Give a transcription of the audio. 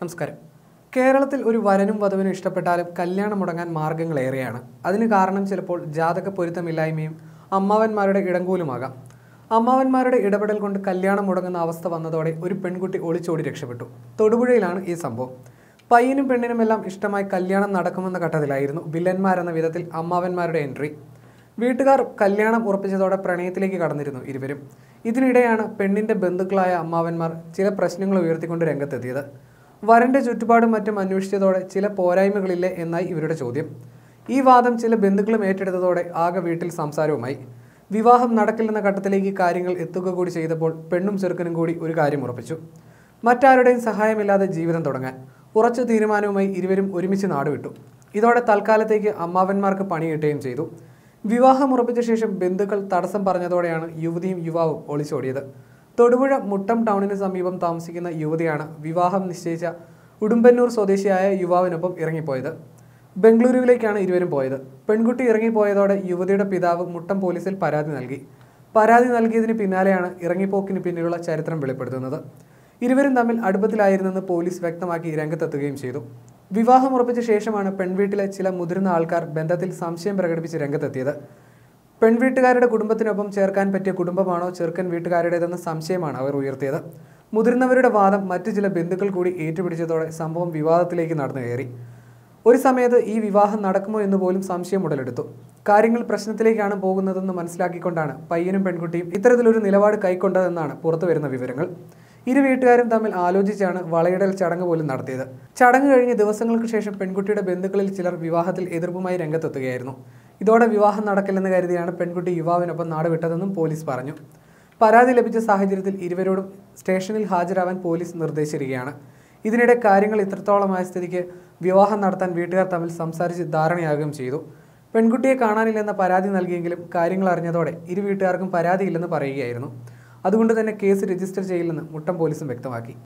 നമസ്കാരം കേരളത്തിൽ ഒരു വരനും വധുവിനും ഇഷ്ടപ്പെട്ടാലും കല്യാണം മുടങ്ങാൻ മാർഗങ്ങളേറെയാണ് അതിന് കാരണം ചിലപ്പോൾ ജാതക പൊരുത്തമില്ലായ്മയും അമ്മാവന്മാരുടെ ഇടങ്കൂലുമാകാം അമ്മാവന്മാരുടെ ഇടപെടൽ കൊണ്ട് കല്യാണം മുടങ്ങുന്ന അവസ്ഥ വന്നതോടെ ഒരു പെൺകുട്ടി ഒളിച്ചോടി രക്ഷപ്പെട്ടു തൊടുപുഴയിലാണ് ഈ സംഭവം പയ്യനും പെണ്ണിനുമെല്ലാം ഇഷ്ടമായി കല്യാണം നടക്കുമെന്ന ഘട്ടത്തിലായിരുന്നു വില്ലന്മാരെന്ന വിധത്തിൽ അമ്മാവന്മാരുടെ എൻട്രി വീട്ടുകാർ കല്യാണം ഉറപ്പിച്ചതോടെ പ്രണയത്തിലേക്ക് കടന്നിരുന്നു ഇരുവരും ഇതിനിടെയാണ് പെണ്ണിൻ്റെ ബന്ധുക്കളായ അമ്മാവന്മാർ ചില പ്രശ്നങ്ങൾ ഉയർത്തിക്കൊണ്ട് രംഗത്തെത്തിയത് വരന്റെ ചുറ്റുപാടും മറ്റും അന്വേഷിച്ചതോടെ ചില പോരായ്മകളില്ലേ എന്നായി ഇവരുടെ ചോദ്യം ഈ വാദം ചില ബന്ധുക്കളും ഏറ്റെടുത്തതോടെ ആകെ വീട്ടിൽ സംസാരവുമായി വിവാഹം നടക്കില്ലെന്ന ഘട്ടത്തിലേക്ക് കാര്യങ്ങൾ എത്തുക കൂടി ചെയ്തപ്പോൾ പെണ്ണും ചെറുക്കനും കൂടി ഒരു കാര്യം ഉറപ്പിച്ചു മറ്റാരുടെയും സഹായമില്ലാതെ ജീവിതം തുടങ്ങാൻ ഉറച്ചു തീരുമാനവുമായി ഇരുവരും ഒരുമിച്ച് നാടുവിട്ടു ഇതോടെ തൽക്കാലത്തേക്ക് അമ്മാവന്മാർക്ക് പണി കിട്ടുകയും ചെയ്തു വിവാഹം ഉറപ്പിച്ച ശേഷം ബന്ധുക്കൾ തടസ്സം പറഞ്ഞതോടെയാണ് യുവതിയും യുവാവും ഒളിച്ചോടിയത് തൊടുപുഴ മുട്ടം ടൗണിന് സമീപം താമസിക്കുന്ന യുവതിയാണ് വിവാഹം നിശ്ചയിച്ച ഉടുമ്പന്നൂർ സ്വദേശിയായ യുവാവിനൊപ്പം ഇറങ്ങിപ്പോയത് ബംഗളൂരുവിലേക്കാണ് ഇരുവരും പോയത് പെൺകുട്ടി ഇറങ്ങിപ്പോയതോടെ യുവതിയുടെ പിതാവ് മുട്ടം പോലീസിൽ പരാതി നൽകി പരാതി നൽകിയതിന് പിന്നാലെയാണ് ഇറങ്ങിപ്പോക്കിന് പിന്നിലുള്ള ചരിത്രം വെളിപ്പെടുത്തുന്നത് ഇരുവരും തമ്മിൽ അടുപ്പത്തിലായിരുന്നെന്ന് പോലീസ് വ്യക്തമാക്കി രംഗത്തെത്തുകയും ചെയ്തു വിവാഹം ഉറപ്പിച്ച ശേഷമാണ് പെൺവീട്ടിലെ ചില മുതിർന്ന ആൾക്കാർ ബന്ധത്തിൽ സംശയം പ്രകടിപ്പിച്ച് രംഗത്തെത്തിയത് പെൺവീട്ടുകാരുടെ കുടുംബത്തിനൊപ്പം ചേർക്കാൻ പറ്റിയ കുടുംബമാണോ ചെറുക്കൻ വീട്ടുകാരുടേതെന്ന സംശയമാണ് അവർ ഉയർത്തിയത് മുതിർന്നവരുടെ വാദം മറ്റു ചില ബന്ധുക്കൾ കൂടി ഏറ്റുപിടിച്ചതോടെ സംഭവം വിവാദത്തിലേക്ക് നടന്നു കയറി ഒരു സമയത്ത് ഈ വിവാഹം നടക്കുമോ എന്ന് പോലും സംശയം ഉടലെടുത്തു കാര്യങ്ങൾ പ്രശ്നത്തിലേക്കാണ് പോകുന്നതെന്ന് മനസ്സിലാക്കിക്കൊണ്ടാണ് പയ്യനും പെൺകുട്ടിയും ഇത്തരത്തിലൊരു നിലപാട് കൈക്കൊണ്ടതെന്നാണ് പുറത്തുവരുന്ന വിവരങ്ങൾ ഇരു വീട്ടുകാരും തമ്മിൽ ആലോചിച്ചാണ് വളയിടൽ ചടങ്ങ് പോലും നടത്തിയത് ചടങ്ങ് കഴിഞ്ഞ് ദിവസങ്ങൾക്ക് ശേഷം പെൺകുട്ടിയുടെ ബന്ധുക്കളിൽ ചിലർ വിവാഹത്തിൽ എതിർപ്പുമായി രംഗത്തെത്തുകയായിരുന്നു ഇതോടെ വിവാഹം നടക്കില്ലെന്ന് കരുതിയാണ് പെൺകുട്ടി യുവാവിനൊപ്പം നാട് വിട്ടതെന്നും പോലീസ് പറഞ്ഞു പരാതി ലഭിച്ച സാഹചര്യത്തിൽ ഇരുവരോടും സ്റ്റേഷനിൽ ഹാജരാവാൻ പോലീസ് നിർദ്ദേശിച്ചിരിക്കുകയാണ് ഇതിനിടെ കാര്യങ്ങൾ ഇത്രത്തോളമായ സ്ഥിതിക്ക് വിവാഹം നടത്താൻ വീട്ടുകാർ തമ്മിൽ സംസാരിച്ച് ധാരണയാകുകയും ചെയ്തു പെൺകുട്ടിയെ കാണാനില്ലെന്ന പരാതി നൽകിയെങ്കിലും കാര്യങ്ങൾ അറിഞ്ഞതോടെ ഇരു വീട്ടുകാർക്കും പരാതിയില്ലെന്ന് പറയുകയായിരുന്നു അതുകൊണ്ട് തന്നെ കേസ് രജിസ്റ്റർ ചെയ്യില്ലെന്ന് മുട്ടം പോലീസും വ്യക്തമാക്കി